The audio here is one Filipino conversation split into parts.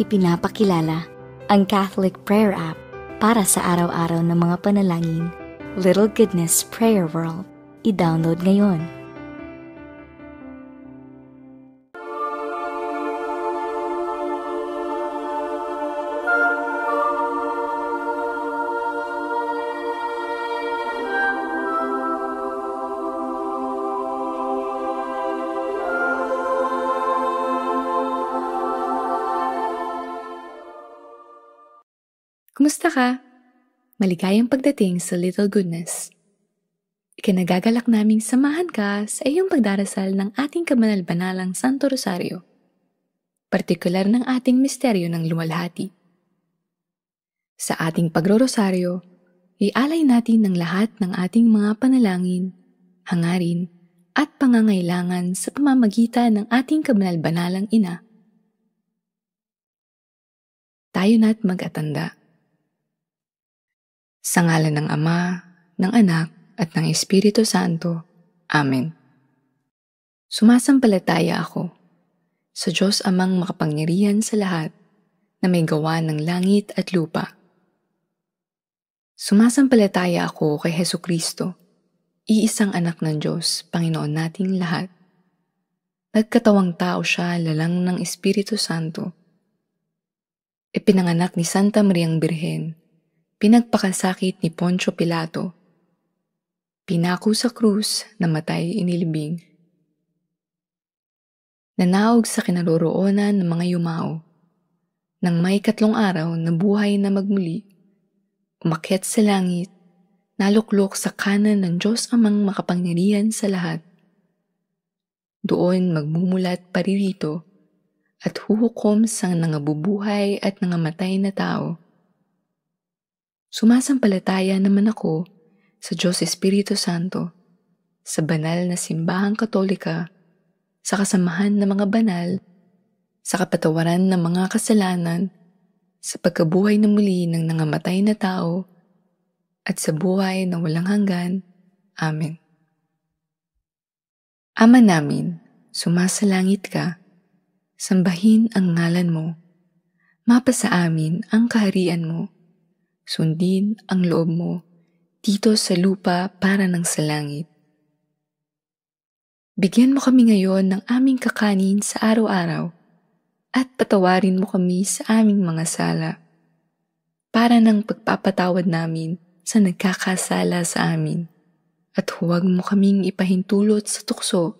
ipinapakilala ang Catholic Prayer App para sa araw-araw ng mga panalangin. Little Goodness Prayer World. I-download ngayon maligayang pagdating sa Little Goodness. Ikinagagalak naming samahan ka sa iyong pagdarasal ng ating kabanal Santo Rosario, partikular ng ating misteryo ng lumalhati. Sa ating pagrorosaryo, ialay natin ng lahat ng ating mga panalangin, hangarin, at pangangailangan sa pamamagitan ng ating kabanal ina. Tayo na't mag-atanda sa ngalan ng Ama, ng Anak, at ng Espiritu Santo. Amen. Sumasampalataya ako sa Diyos amang makapangyarihan sa lahat na may gawa ng langit at lupa. Sumasampalataya ako kay Heso Kristo, iisang anak ng Diyos, Panginoon nating lahat. Nagkatawang tao siya lalang ng Espiritu Santo. Ipinanganak ni Santa Mariang Birhen pinagpakasakit ni Poncio Pilato. Pinako sa krus na matay inilibing. Nanaog sa kinaroroonan ng mga yumao. Nang may katlong araw na buhay na magmuli, umakyat sa langit, naluklok sa kanan ng Diyos amang makapangyarihan sa lahat. Doon magmumulat paririto at huhukom sa nangabubuhay at nangamatay na tao Sumasampalataya naman ako sa Diyos Espiritu Santo, sa banal na simbahang katolika, sa kasamahan ng mga banal, sa kapatawaran ng mga kasalanan, sa pagkabuhay na muli ng nangamatay na tao, at sa buhay na walang hanggan. Amen. Ama namin, sumasalangit ka, sambahin ang ngalan mo, mapasa amin ang kaharian mo Sundin ang loob mo dito sa lupa para ng sa langit. Bigyan mo kami ngayon ng aming kakanin sa araw-araw at patawarin mo kami sa aming mga sala para ng pagpapatawad namin sa nagkakasala sa amin at huwag mo kaming ipahintulot sa tukso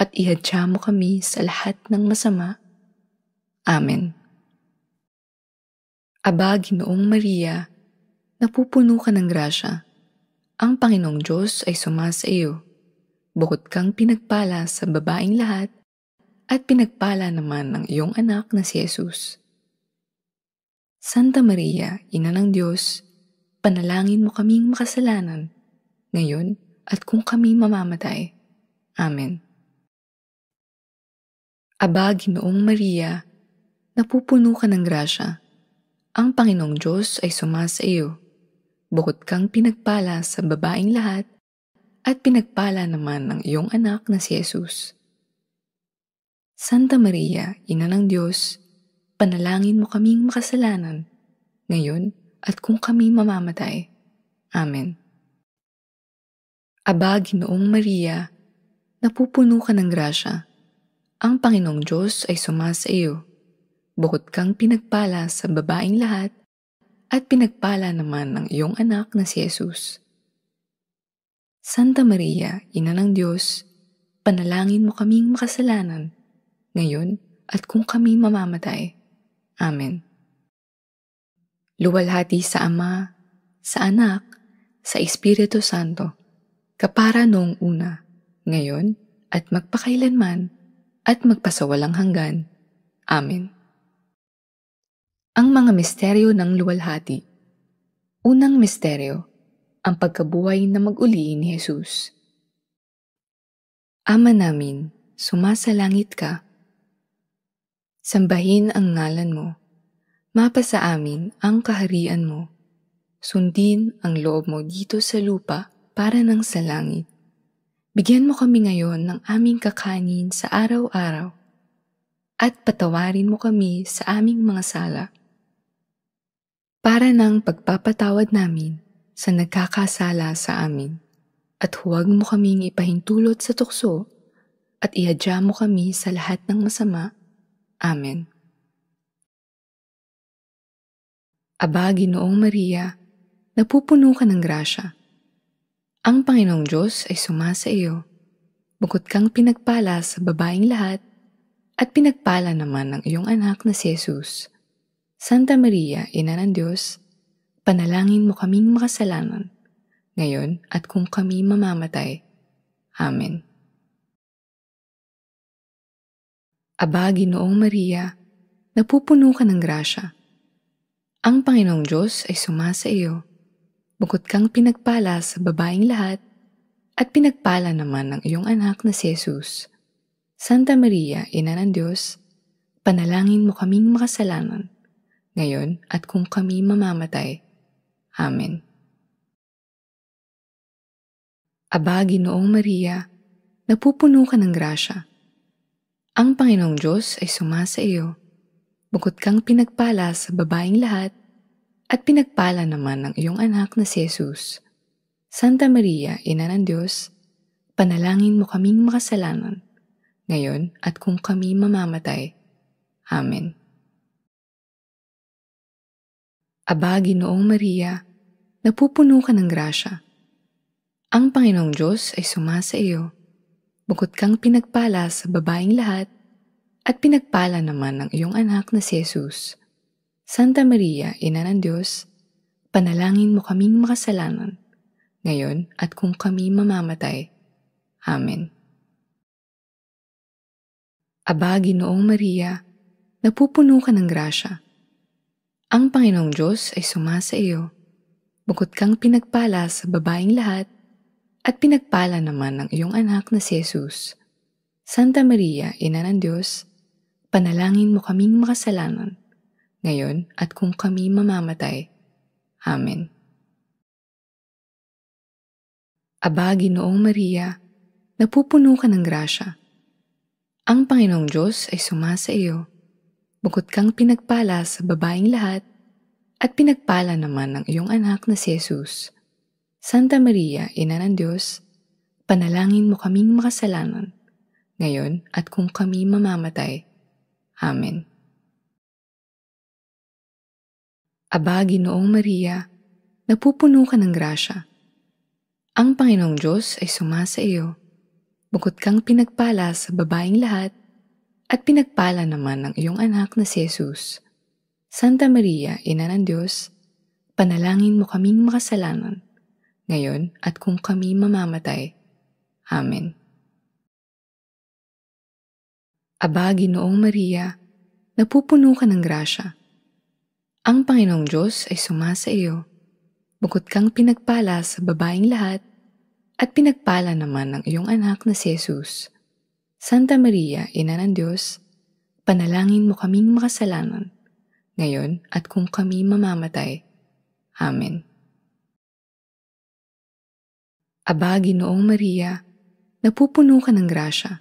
at ihadya mo kami sa lahat ng masama. Amen. Aba, Ginoong Maria, napupuno ka ng grasya. Ang Panginoong Diyos ay sumasa iyo. Bukod kang pinagpala sa babaing lahat, at pinagpala naman ng iyong anak na si Jesus. Santa Maria, Ina ng Diyos, panalangin mo kaming makasalanan, ngayon at kung kami mamamatay. Amen. Aba, Ginoong Maria, napupuno ka ng grasya ang Panginoong Diyos ay suma iyo. Bukod kang pinagpala sa babaing lahat, at pinagpala naman ng iyong anak na si Jesus. Santa Maria, Ina ng Diyos, panalangin mo kaming makasalanan, ngayon at kung kami mamamatay. Amen. Aba, Ginoong Maria, napupuno ka ng grasya. Ang Panginoong Diyos ay suma iyo bukod kang pinagpala sa babaeng lahat at pinagpala naman ng iyong anak na si Jesus. Santa Maria, Ina ng Diyos, panalangin mo kaming makasalanan, ngayon at kung kami mamamatay. Amen. Luwalhati sa Ama, sa Anak, sa Espiritu Santo, kapara noong una, ngayon at magpakailanman, at magpasawalang hanggan. Amen. Ang mga misteryo ng luwalhati. Unang misteryo, ang pagkabuhay na mag-uli ni Jesus. Ama namin, sumasalangit ka. Sambahin ang ngalan mo. Mapa sa amin ang kaharian mo. Sundin ang loob mo dito sa lupa para ng sa langit. Bigyan mo kami ngayon ng aming kakanin sa araw-araw at patawarin mo kami sa aming mga sala para ng pagpapatawad namin sa nagkakasala sa amin. At huwag mo kaming ipahintulot sa tukso at ihadya mo kami sa lahat ng masama. Amen. Aba, Ginoong Maria, napupuno ka ng grasya. Ang Panginoong Diyos ay suma sa iyo. Bukod kang pinagpala sa babaing lahat, at pinagpala naman ng iyong anak na si Jesus. Santa Maria, Ina ng Diyos, panalangin mo kaming makasalanan, ngayon at kung kami mamamatay. Amen. Aba, Ginoong Maria, napupuno ka ng grasya. Ang Panginoong Diyos ay sumasa iyo. Bukod kang pinagpala sa babaing lahat, at pinagpala naman ng iyong anak na si Jesus. Santa Maria, Ina ng Diyos, panalangin mo kaming makasalanan, ngayon at kung kami mamamatay. Amen. Aba, Ginoong Maria, napupuno ka ng grasya. Ang Panginoong Diyos ay sumasa iyo. Bukod kang pinagpala sa babaing lahat, at pinagpala naman ang iyong anak na si Jesus. Santa Maria, Ina ng Diyos, panalangin mo kaming makasalanan, ngayon at kung kami mamamatay. Amen. Aba, Ginoong Maria, napupuno ka ng grasya. Ang Panginoong Diyos ay sumasa iyo. Bukod kang pinagpala sa babaing lahat, at pinagpala naman ang iyong anak na si Jesus. Santa Maria, Ina ng Diyos, panalangin mo kaming makasalanan, ngayon at kung kami mamamatay. Amen. Aba, Ginoong Maria, napupuno ka ng grasya. Ang Panginoong Diyos ay suma sa iyo. Bukod kang pinagpala sa babaing lahat, at pinagpala naman ang iyong anak na si Jesus. Santa Maria, Ina ng Diyos, panalangin mo kaming makasalanan, ngayon at kung kami mamamatay. Amen. Aba, Ginoong Maria, napupuno ka ng grasya. Ang Panginoong Diyos ay suma sa iyo Bukod kang pinagpala sa babaing lahat, at pinagpala naman ng iyong anak na si Jesus. Santa Maria, Ina ng Diyos, panalangin mo kaming makasalanan, ngayon at kung kami mamamatay. Amen. Aba, Ginoong Maria, napupuno ka ng grasya. Ang Panginoong Diyos ay suma iyo. Bukod kang pinagpala sa babaing lahat, at pinagpala naman ng iyong anak na si Jesus. Santa Maria, Ina ng Diyos, panalangin mo kaming makasalanan, ngayon at kung kami mamamatay. Amen. Aba, Ginoong Maria, napupuno ka ng grasya. Ang Panginoong Diyos ay sumasa iyo. Bukod kang pinagpala sa babaing lahat, at pinagpala naman ng iyong anak na si Jesus. Santa Maria, Ina ng Diyos, panalangin mo kaming makasalanan, ngayon at kung kami mamamatay. Amen. Aba, Ginoong Maria, napupuno ka ng grasya.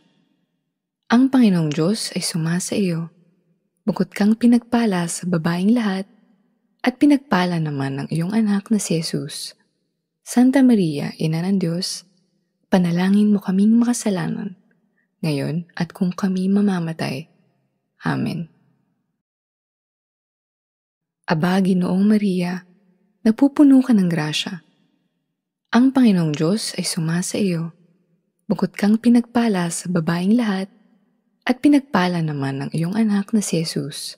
Ang Panginoong Diyos ay sumasa iyo. Bukod kang pinagpala sa babaing lahat, at pinagpala naman ang iyong anak na si Jesus. Santa Maria, Ina ng Diyos, panalangin mo kaming makasalanan, ngayon at kung kami mamamatay. Amen. Aba, Ginoong Maria, napupuno ka ng grasya. Ang Panginoong Diyos ay sumasa iyo. Bukod kang pinagpala sa babaing lahat, at pinagpala naman ng iyong anak na si Jesus.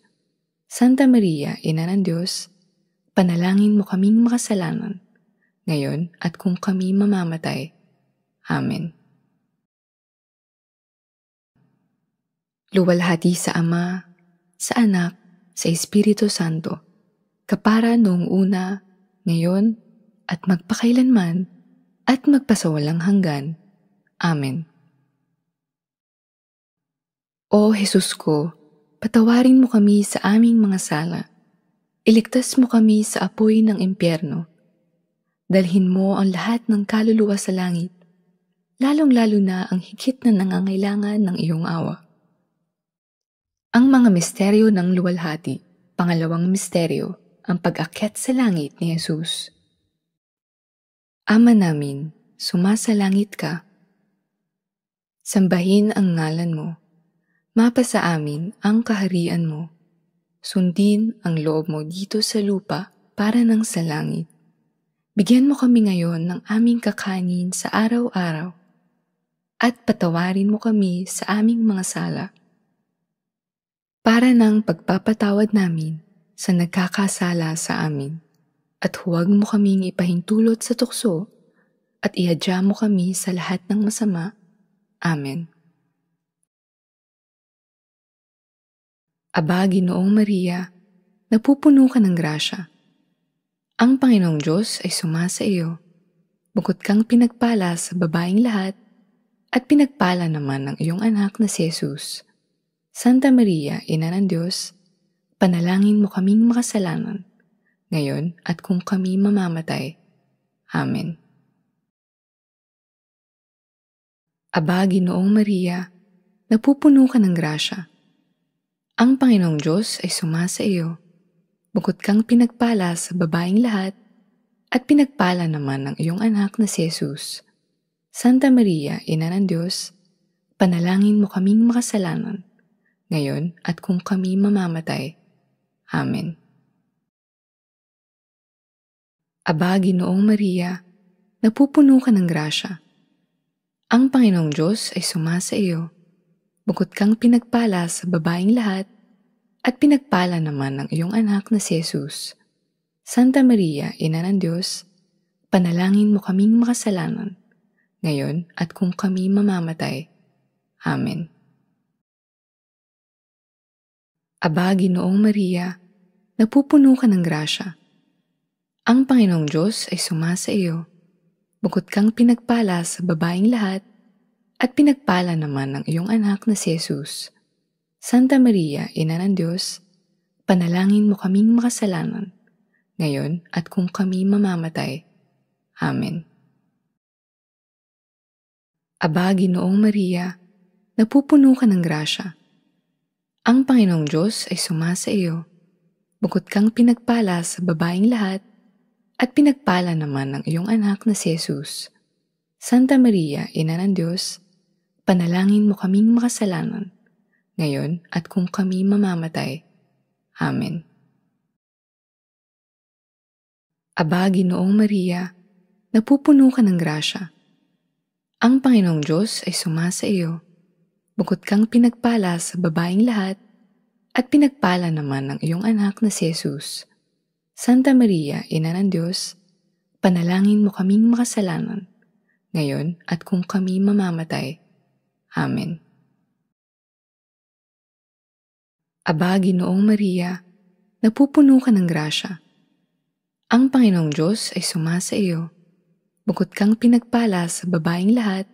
Santa Maria, Ina ng Diyos, panalangin mo kaming makasalanan, ngayon at kung kami mamamatay. Amen. Luwalhati sa Ama, sa Anak, sa Espiritu Santo, kapara noong una, ngayon, at magpakailanman, at magpasawalang hanggan. Amen. O Jesus ko, patawarin mo kami sa aming mga sala. Iligtas mo kami sa apoy ng impyerno. Dalhin mo ang lahat ng kaluluwa sa langit, lalong-lalo na ang higit na nangangailangan ng iyong awa. Ang mga misteryo ng luwalhati, pangalawang misteryo, ang pag-akyat sa langit ni Jesus. Ama namin, sumasalangit ka. Sambahin ang ngalan mo. Mapa sa amin ang kaharian mo. Sundin ang loob mo dito sa lupa para ng sa langit. Bigyan mo kami ngayon ng aming kakanin sa araw-araw at patawarin mo kami sa aming mga sala para ng pagpapatawad namin sa nagkakasala sa amin. At huwag mo kaming ipahintulot sa tukso at ihadya mo kami sa lahat ng masama. Amen. Aba, Ginoong Maria, napupuno ka ng grasya. Ang Panginoong Diyos ay sumasa iyo. Bukod kang pinagpala sa babaing lahat, at pinagpala naman ng iyong anak na si Jesus. Santa Maria, Ina ng Diyos, panalangin mo kaming makasalanan, ngayon at kung kami mamamatay. Amen. Aba, Ginoong Maria, napupuno ka ng grasya. Ang Panginoong Diyos ay sumasa iyo. Bukod kang pinagpala sa babaing lahat, at pinagpala naman ng iyong anak na si Jesus. Santa Maria, Ina ng Diyos, panalangin mo kaming makasalanan, ngayon at kung kami mamamatay. Amen. Aba, Ginoong Maria, napupuno ka ng grasya. Ang Panginoong Diyos ay sumasa iyo. Bukod kang pinagpala sa babaing lahat, at pinagpala naman ang iyong anak na si Jesus. Santa Maria, Ina ng Diyos, panalangin mo kaming makasalanan, ngayon at kung kami mamamatay. Amen. Aba, Ginoong Maria, napupuno ka ng grasya. Ang Panginoong Diyos ay sumasa iyo. Bukod kang pinagpala sa babaing lahat, at pinagpala naman ang iyong anak na si Jesus. Santa Maria, Ina ng Diyos, panalangin mo kaming makasalanan, ngayon at kung kami mamamatay. Amen. Aba, Ginoong Maria, napupuno ka ng grasya. Ang Panginoong Diyos ay suma sa iyo. Bukod kang pinagpala sa babaing lahat, at pinagpala naman ang iyong anak na si Jesus. Santa Maria, Ina ng Diyos, panalangin mo kaming makasalanan, ngayon at kung kami mamamatay. Amen. Aba, Ginoong Maria, napupuno ka ng grasya. Ang Panginoong Diyos ay suma sa iyo Bukod kang pinagpala sa babaeng lahat, at pinagpala naman ng iyong anak na si Jesus. Santa Maria, Ina ng Diyos, panalangin mo kaming makasalanan, ngayon at kung kami mamamatay. Amen. Aba, Ginoong Maria, napupuno ka ng grasya. Ang Panginoong Diyos ay sumasa iyo. Bukod kang pinagpala sa babaeng lahat,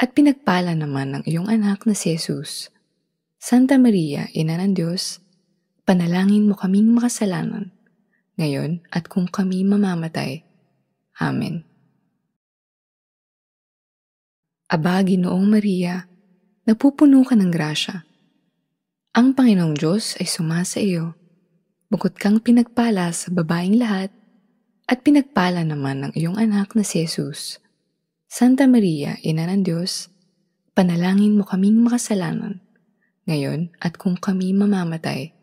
at pinagpala naman ng iyong anak na si Jesus. Santa Maria, Ina ng Diyos, panalangin mo kaming makasalanan, ngayon at kung kami mamamatay. Amen. Aba, Ginoong Maria, napupuno ka ng grasya. Ang Panginoong Diyos ay sumasa iyo. Bukod kang pinagpala sa babaing lahat, at pinagpala naman ng iyong anak na si Jesus. Santa Maria, Ina ng Diyos, panalangin mo kaming makasalanan, ngayon at kung kami mamamatay.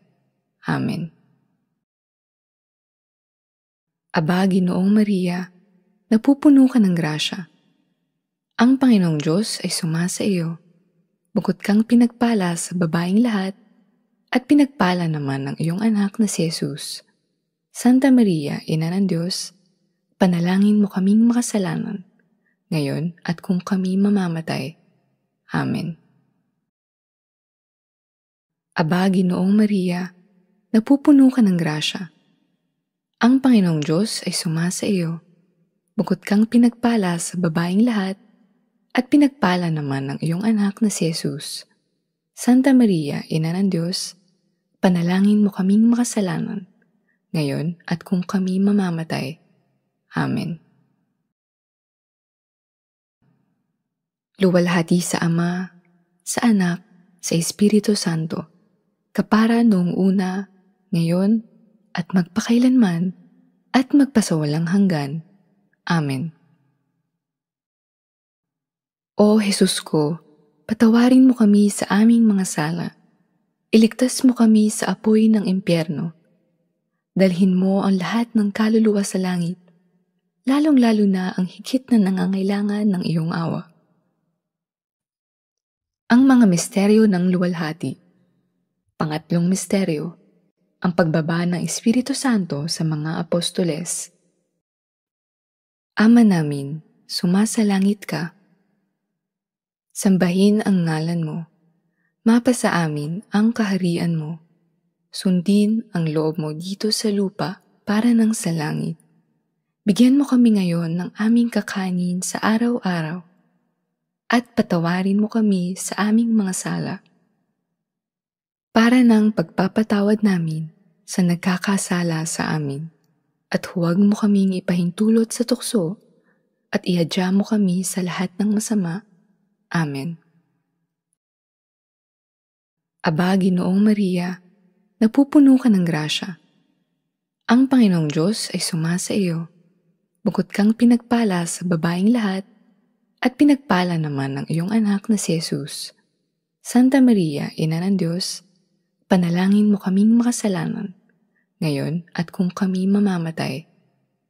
Amen. Aba, Ginoong Maria, napupuno ka ng grasya. Ang Panginoong Diyos ay sumasa iyo. Bukod kang pinagpala sa babaing lahat, at pinagpala naman ang iyong anak na si Jesus. Santa Maria, Ina ng Diyos, panalangin mo kaming makasalanan, ngayon at kung kami mamamatay. Amen. Aba, Ginoong Maria, napupuno ka ng grasya. Ang Panginoong Diyos ay sumasa iyo. Bukod kang pinagpala sa babaing lahat, at pinagpala naman ang iyong anak na si Jesus. Santa Maria, Ina ng Diyos, panalangin mo kaming makasalanan, ngayon at kung kami mamamatay. Amen. Luwalhati sa Ama, sa Anak, sa Espiritu Santo, kapara noong una, ngayon, at magpakailanman, at magpasawalang hanggan. Amen. O Jesus ko, patawarin mo kami sa aming mga sala. Iligtas mo kami sa apoy ng impyerno. Dalhin mo ang lahat ng kaluluwa sa langit, lalong-lalo na ang higit na nangangailangan ng iyong awa. Ang mga misteryo ng luwalhati. Pangatlong misteryo, ang pagbaba ng Espiritu Santo sa mga apostoles. Ama namin, sumasalangit ka. Sambahin ang ngalan mo. Mapa sa amin ang kaharian mo. Sundin ang loob mo dito sa lupa para ng sa langit. Bigyan mo kami ngayon ng aming kakanin sa araw-araw at patawarin mo kami sa aming mga sala. Para ng pagpapatawad namin sa nagkakasala sa amin at huwag mo kaming ipahintulot sa tukso at ihadya mo kami sa lahat ng masama. Amen. Aba, Ginoong Maria, napupuno ka ng grasya. Ang Panginoong Diyos ay suma sa iyo. Bukod kang pinagpala sa babaing lahat at pinagpala naman ng iyong anak na si Jesus. Santa Maria, Ina ng Diyos, panalangin mo kaming makasalanan, ngayon at kung kami mamamatay.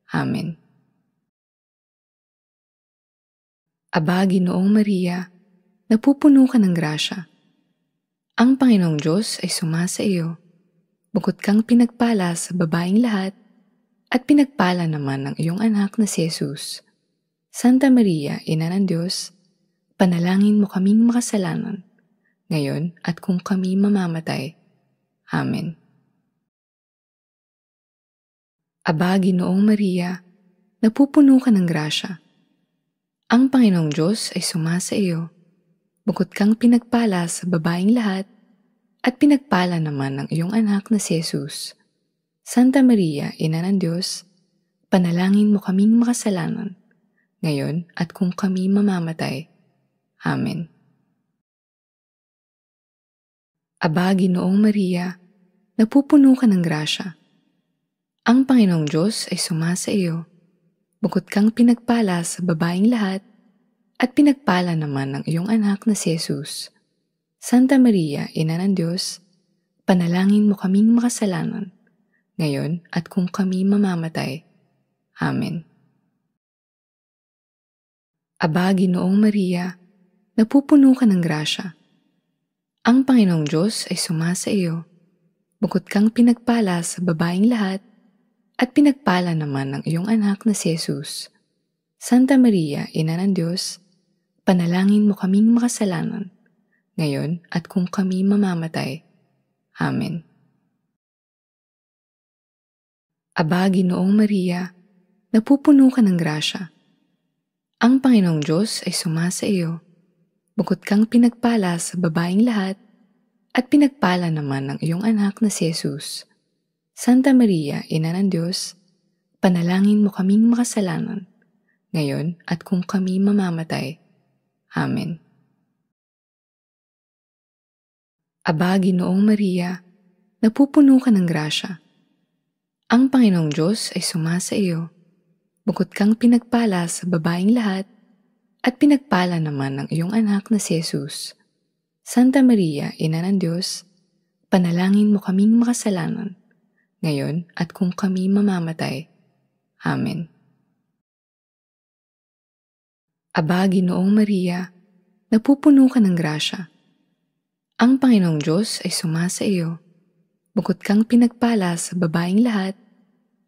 Amen. Aba, Ginoong Maria, napupuno ka ng grasya. Ang Panginoong Diyos ay sumasa iyo. Bukod kang pinagpala sa babaing lahat, at pinagpala naman ng iyong anak na si Jesus. Santa Maria, Ina ng Diyos, panalangin mo kaming makasalanan, ngayon at kung kami mamamatay. Amen. Aba, Ginoong Maria, napupuno ka ng grasya. Ang Panginoong Diyos ay sumasa iyo. Bukod kang pinagpala sa babaing lahat, at pinagpala naman ang iyong anak na si Jesus. Santa Maria, Ina ng Diyos, panalangin mo kaming makasalanan, ngayon at kung kami mamamatay. Amen. Aba, Ginoong Maria, napupuno ka ng grasya. Ang Panginoong Diyos ay sumasa iyo. Bukod kang pinagpala sa babaing lahat, at pinagpala naman ang iyong anak na si Jesus. Santa Maria, Ina ng Diyos, panalangin mo kaming makasalanan, ngayon at kung kami mamamatay. Amen. Aba, Ginoong Maria, napupuno ka ng grasya. Ang Panginoong Diyos ay sumasa iyo. Bukod kang pinagpala sa babaing lahat, at pinagpala naman ang iyong anak na si Jesus. Santa Maria, Ina ng Diyos, panalangin mo kaming makasalanan, ngayon at kung kami mamamatay. Amen. Aba, Ginoong Maria, napupuno ka ng grasya ang Panginoong Diyos ay suma sa iyo. Bukod kang pinagpala sa babaing lahat, at pinagpala naman ang iyong anak na si Jesus. Santa Maria, Ina ng Diyos, panalangin mo kaming makasalanan, ngayon at kung kami mamamatay. Amen. Aba, Ginoong Maria, napupuno ka ng grasya. Ang Panginoong Diyos ay suma sa iyo Bukod kang pinagpala sa babaeng lahat, at pinagpala naman ng iyong anak na si Jesus. Santa Maria, Ina ng Diyos, panalangin mo kaming makasalanan, ngayon at kung kami mamamatay. Amen. Aba, Ginoong Maria, napupuno ka ng grasya. Ang Panginoong Diyos ay sumasa iyo. Bukod kang pinagpala sa babaeng lahat,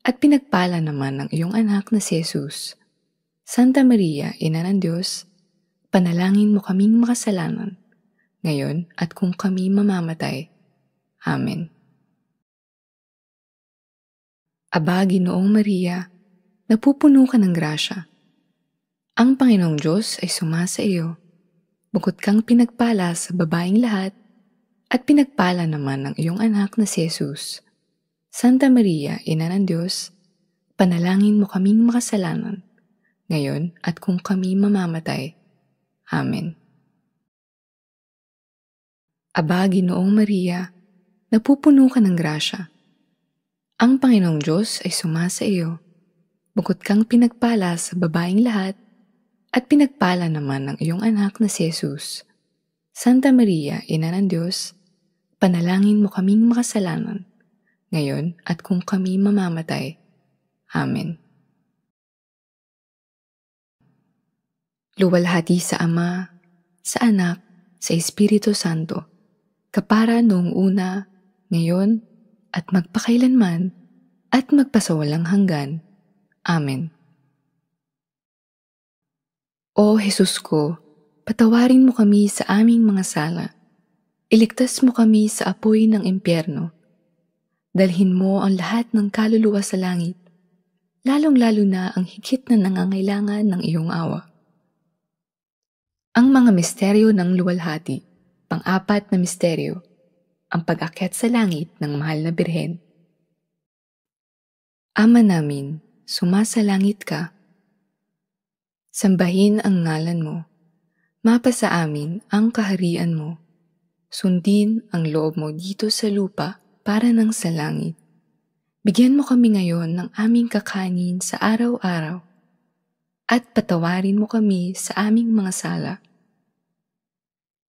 at pinagpala naman ng iyong anak na si Jesus. Santa Maria, Ina ng Diyos, panalangin mo kaming makasalanan, ngayon at kung kami mamamatay. Amen. Aba, Ginoong Maria, napupuno ka ng grasya. Ang Panginoong Diyos ay sumasa iyo. Bukod kang pinagpala sa babaing lahat, at pinagpala naman ng iyong anak na si Jesus. Santa Maria, Ina ng Diyos, panalangin mo kaming makasalanan, ngayon at kung kami mamamatay. Amen. Aba, Ginoong Maria, napupuno ka ng grasya. Ang Panginoong Diyos ay sumasa iyo. Bukod kang pinagpala sa babaing lahat, at pinagpala naman ng iyong anak na si Jesus. Santa Maria, Ina ng Diyos, panalangin mo kaming makasalanan, ngayon at kung kami mamamatay. Amen. Luwalhati sa Ama, sa Anak, sa Espiritu Santo, kapara noong una, ngayon, at magpakailanman, at magpasawalang hanggan. Amen. O Jesus ko, patawarin mo kami sa aming mga sala. Iligtas mo kami sa apoy ng impyerno Dalhin mo ang lahat ng kaluluwa sa langit, lalong-lalo na ang higit na nangangailangan ng iyong awa. Ang mga misteryo ng luwalhati, pang-apat na misteryo, ang pag-akyat sa langit ng mahal na birhen. Ama namin, langit ka. Sambahin ang ngalan mo. Mapa sa amin ang kaharian mo. Sundin ang loob mo dito sa lupa para ng sa langit. Bigyan mo kami ngayon ng aming kakanin sa araw-araw at patawarin mo kami sa aming mga sala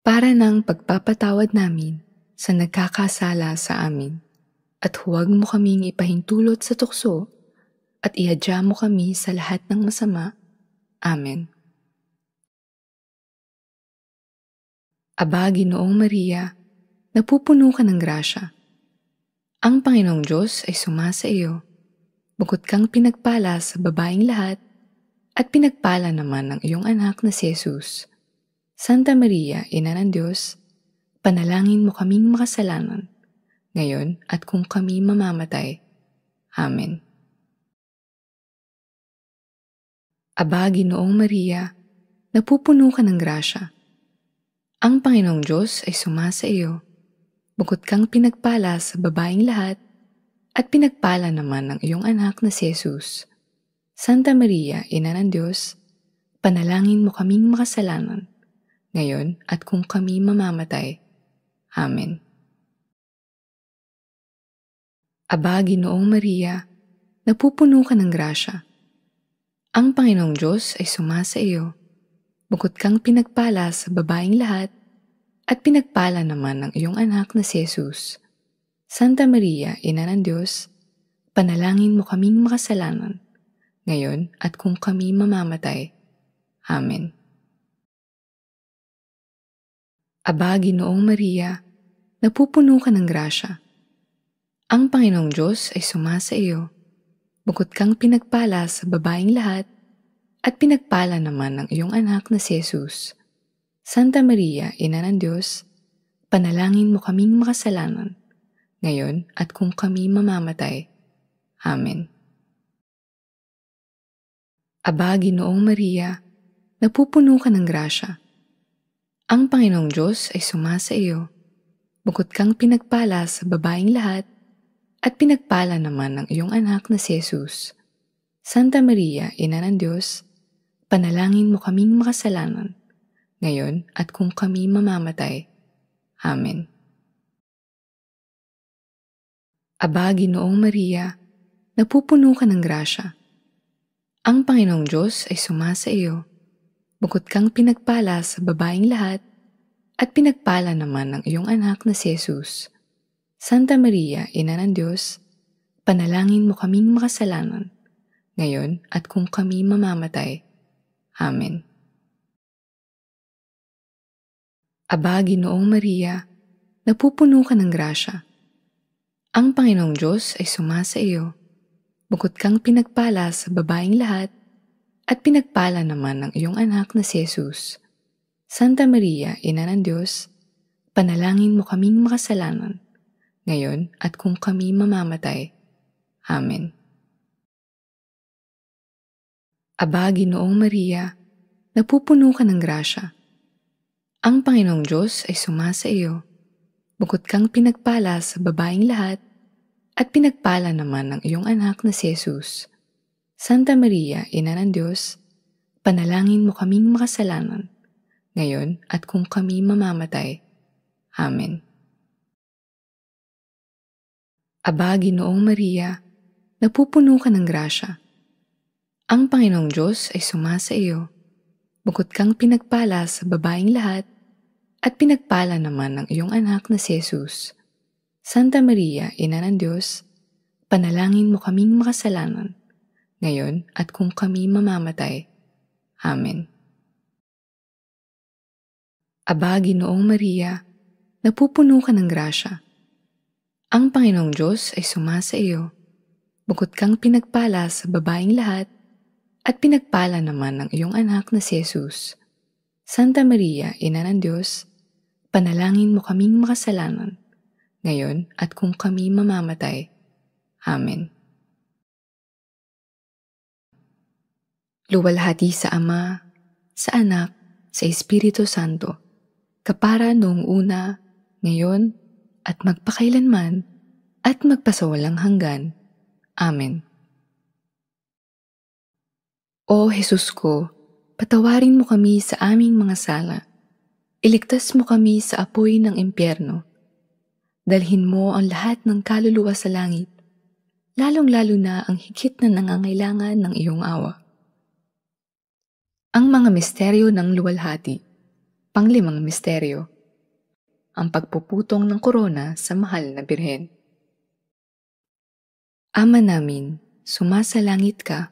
para ng pagpapatawad namin sa nagkakasala sa amin. At huwag mo kaming ipahintulot sa tukso at ihadya mo kami sa lahat ng masama. Amen. Aba, Ginoong Maria, napupuno ka ng grasya. Ang Panginoong Diyos ay suma sa iyo. Bukod kang pinagpala sa babaing lahat, at pinagpala naman ang iyong anak na si Jesus. Santa Maria, Ina ng Diyos, panalangin mo kaming makasalanan, ngayon at kung kami mamamatay. Amen. Aba, Ginoong Maria, napupuno ka ng grasya. Ang Panginoong Diyos ay suma sa iyo Bukod kang pinagpala sa babaeng lahat, at pinagpala naman ng iyong anak na si Jesus. Santa Maria, Ina ng Diyos, panalangin mo kaming makasalanan, ngayon at kung kami mamamatay. Amen. Aba, Ginoong Maria, napupuno ka ng grasya. Ang Panginoong Diyos ay sumasa iyo. Bukod kang pinagpala sa babaeng lahat, at pinagpala naman ng iyong anak na si Jesus. Santa Maria, Ina ng Diyos, panalangin mo kaming makasalanan, ngayon at kung kami mamamatay. Amen. Aba, Ginoong Maria, napupuno ka ng grasya. Ang Panginoong Diyos ay sumasa iyo. Bukod kang pinagpala sa babaing lahat, at pinagpala naman ng iyong anak na si Jesus. Santa Maria, Ina ng Diyos, panalangin mo kaming makasalanan, ngayon at kung kami mamamatay. Amen. Aba, Ginoong Maria, napupuno ka ng grasya. Ang Panginoong Diyos ay sumasa iyo. Bukod kang pinagpala sa babaing lahat, at pinagpala naman ng iyong anak na si Jesus. Santa Maria, Ina ng Diyos, panalangin mo kaming makasalanan, ngayon at kung kami mamamatay. Amen. Aba, Ginoong Maria, napupuno ka ng grasya. Ang Panginoong Diyos ay sumasa iyo. Bukod kang pinagpala sa babaing lahat, at pinagpala naman ang iyong anak na si Jesus. Santa Maria, Ina ng Diyos, panalangin mo kaming makasalanan, ngayon at kung kami mamamatay. Amen. Aba, Ginoong Maria, napupuno ka ng grasya. Ang Panginoong Diyos ay sumasa iyo. Bukod kang pinagpala sa babaing lahat, at pinagpala naman ang iyong anak na si Jesus. Santa Maria, Ina ng Diyos, panalangin mo kaming makasalanan, ngayon at kung kami mamamatay. Amen. Aba, Ginoong Maria, napupuno ka ng grasya. Ang Panginoong Diyos ay suma sa iyo. Bukod kang pinagpala sa babaing lahat, at pinagpala naman ang iyong anak na si Jesus. Santa Maria, Ina ng Diyos, panalangin mo kaming makasalanan, ngayon at kung kami mamamatay. Amen. Aba, Ginoong Maria, napupuno ka ng grasya. Ang Panginoong Diyos ay suma sa iyo bukod kang pinagpala sa babaing lahat, at pinagpala naman ng iyong anak na si Jesus. Santa Maria, Ina ng Diyos, panalangin mo kaming makasalanan, ngayon at kung kami mamamatay. Amen. Aba, Ginoong Maria, napupuno ka ng grasya. Ang Panginoong Diyos ay suma iyo. Bukod kang pinagpala sa babaing lahat, at pinagpala naman ng iyong anak na si Jesus. Santa Maria, Ina ng Diyos, panalangin mo kaming makasalanan, ngayon at kung kami mamamatay. Amen. Luwalhati sa Ama, sa Anak, sa Espiritu Santo, kapara noong una, ngayon, at magpakailanman, at magpasawalang hanggan. Amen. O Jesus ko, patawarin mo kami sa aming mga sala. Iligtas mo kami sa apoy ng impyerno. Dalhin mo ang lahat ng kaluluwa sa langit, lalong-lalo na ang higit na nangangailangan ng iyong awa. Ang mga misteryo ng luwalhati, panglimang misteryo, ang pagpuputong ng korona sa mahal na birhen. Ama namin, sumasalangit ka,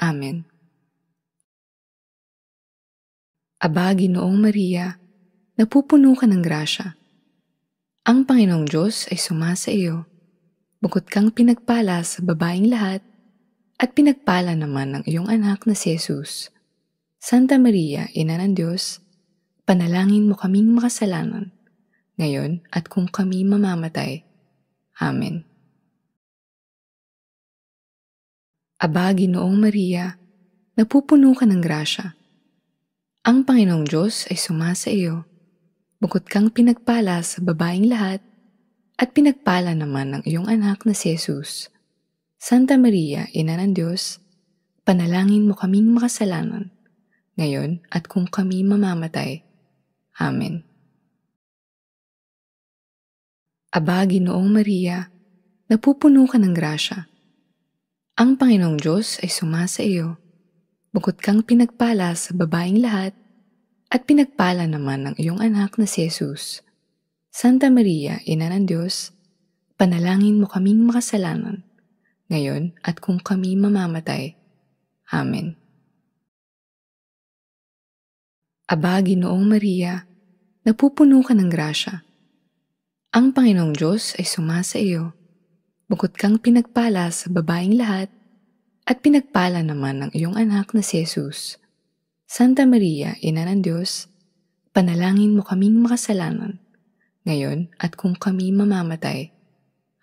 Amen. Aba, Ginoong Maria, napupuno ka ng grasya. Ang Panginoong Diyos ay sumasa iyo. Bukod kang pinagpala sa babaing lahat, at pinagpala naman ng iyong anak na si Jesus. Santa Maria, Ina ng Diyos, panalangin mo kaming makasalanan, ngayon at kung kami mamamatay. Amen. Aba, Ginoong Maria, napupuno ka ng grasya. Ang Panginoong Diyos ay sumasa iyo. Bukod kang pinagpala sa babaing lahat, at pinagpala naman ng iyong anak na si Jesus. Santa Maria, Ina ng Diyos, panalangin mo kaming makasalanan, ngayon at kung kami mamamatay. Amen. Aba, Ginoong Maria, napupuno ka ng grasya. Ang Panginoong Diyos ay suma sa iyo. Bukod kang pinagpala sa babaing lahat, at pinagpala naman ang iyong anak na si Jesus. Santa Maria, Ina ng Diyos, panalangin mo kaming makasalanan, ngayon at kung kami mamamatay. Amen. Aba, Ginoong Maria, napupuno ka ng grasya. Ang Panginoong Diyos ay suma sa iyo Bukod kang pinagpala sa babaeng lahat, at pinagpala naman ang iyong anak na si Jesus. Santa Maria, Ina ng Diyos, panalangin mo kaming makasalanan, ngayon at kung kami mamamatay.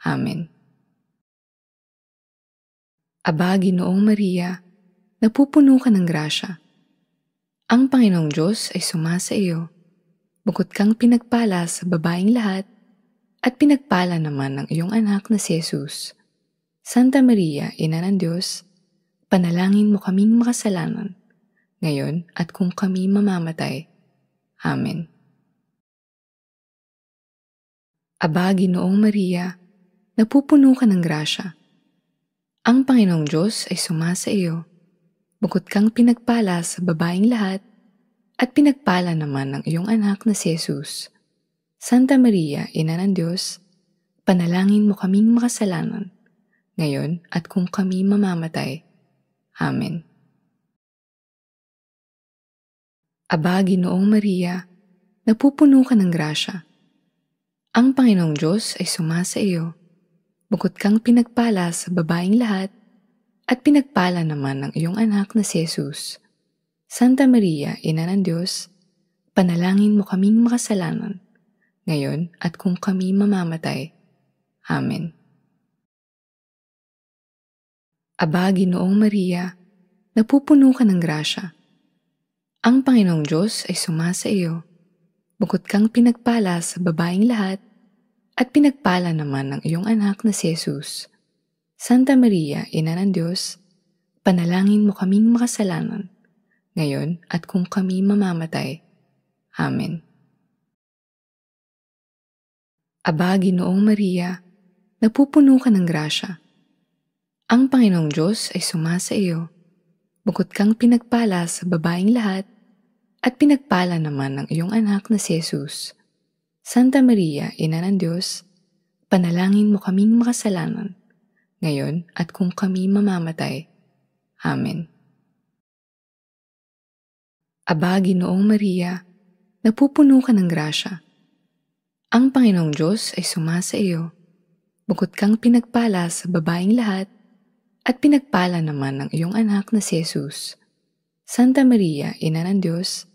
Amen. Aba, Ginoong Maria, napupuno ka ng grasya. Ang Panginoong Diyos ay sumasa iyo. Bukod kang pinagpala sa babaeng lahat, at pinagpala naman ng iyong anak na si Jesus. Santa Maria, Ina ng Diyos, panalangin mo kaming makasalanan, ngayon at kung kami mamamatay. Amen. Aba, Ginoong Maria, napupuno ka ng grasya. Ang Panginoong Diyos ay sumasa iyo, bukod kang pinagpala sa babaing lahat, at pinagpala naman ng iyong anak na si Jesus. Santa Maria, Ina ng Diyos, panalangin mo kaming makasalanan, ngayon at kung kami mamamatay. Amen. Aba, Ginoong Maria, napupuno ka ng grasya. Ang Panginoong Diyos ay sumasa iyo. Bukod kang pinagpala sa babaing lahat, at pinagpala naman ang iyong anak na si Jesus. Santa Maria, Ina ng Diyos, panalangin mo kaming makasalanan, ngayon at kung kami mamamatay. Amen. Aba, Ginoong Maria, napupuno ka ng grasya. Ang Panginoong Diyos ay sumasa iyo. Bukod kang pinagpala sa babaing lahat, at pinagpala naman ng iyong anak na si Jesus. Santa Maria, Ina ng Diyos, panalangin mo kaming makasalanan, ngayon at kung kami mamamatay. Amen. Aba, Ginoong Maria, napupuno ka ng grasya. Ang Panginoong Diyos ay sumasa iyo. Bukod kang pinagpala sa babaing lahat, at pinagpala naman ng iyong anak na si Jesus. Santa Maria, Ina ng Diyos, panalangin mo kaming makasalanan, ngayon at kung kami mamamatay. Amen. Aba, Ginoong Maria, napupuno ka ng grasya. Ang Panginoong Diyos ay suma sa iyo. Bukod kang pinagpala sa babaing lahat, at pinagpala naman ang iyong anak na si Jesus. Santa Maria, Ina ng Diyos,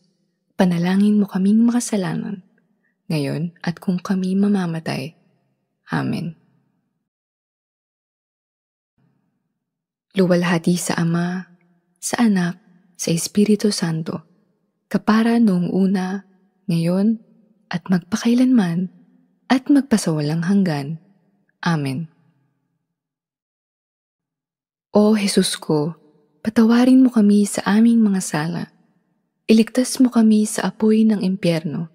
panalangin mo kaming makasalanan, ngayon at kung kami mamamatay. Amen. Luwalhati sa Ama, sa Anak, sa Espiritu Santo, kapara noong una, ngayon, at magpakailanman at magpasawalang hanggan. Amen. O Jesus ko, patawarin mo kami sa aming mga sala. Iligtas mo kami sa apoy ng impyerno.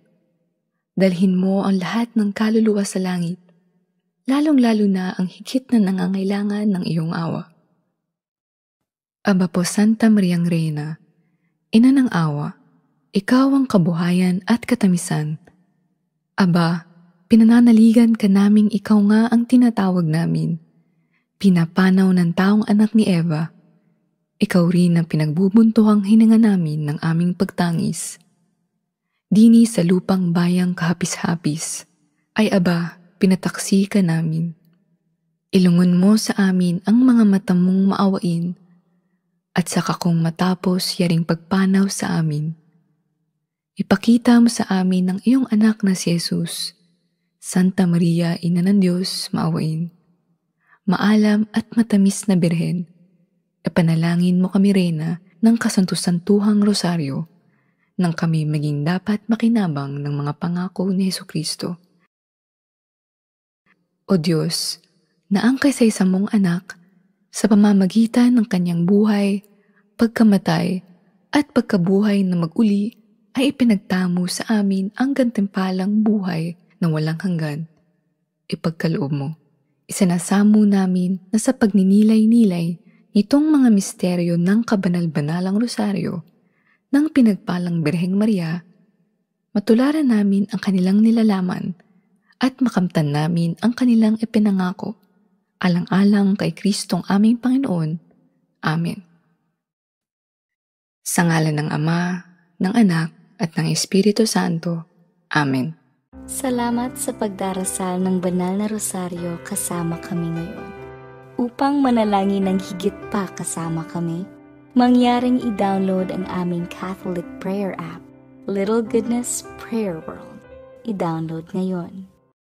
Dalhin mo ang lahat ng kaluluwa sa langit, lalong-lalo na ang higit na nangangailangan ng iyong awa. Aba po Santa Mariang Reina, Ina ng awa, ikaw ang kabuhayan at katamisan Aba, pinananaligan ka naming ikaw nga ang tinatawag namin. Pinapanaw ng taong anak ni Eva. Ikaw rin ang pinagbubuntuhang hininga namin ng aming pagtangis. Dini sa lupang bayang kahapis-hapis, ay aba, pinataksi ka namin. Ilungon mo sa amin ang mga mata mong maawain, at saka kung matapos yaring pagpanaw sa amin, Ipakita mo sa amin ang iyong anak na si Jesus. Santa Maria, Ina ng Diyos, maawain. Maalam at matamis na birhen, ipanalangin mo kami, Reyna, ng kasantusantuhang rosaryo, nang kami maging dapat makinabang ng mga pangako ni Heso Kristo. O Diyos, naangkay sa isang mong anak sa pamamagitan ng kanyang buhay, pagkamatay, at pagkabuhay na mag-uli ay ipinagtamo sa amin ang gantimpalang buhay na walang hanggan. Ipagkaloob mo, isinasamo namin na sa pagninilay-nilay nitong mga misteryo ng kabanal-banalang rosaryo ng pinagpalang Birheng Maria, matularan namin ang kanilang nilalaman at makamtan namin ang kanilang ipinangako alang-alang kay Kristong aming Panginoon. Amen. Sa ngalan ng Ama, ng Anak, at ng Espiritu Santo. Amen. Salamat sa pagdarasal ng banal na rosaryo kasama kami ngayon. Upang manalangin ng higit pa kasama kami, mangyaring i-download ang aming Catholic Prayer app, Little Goodness Prayer World. I-download ngayon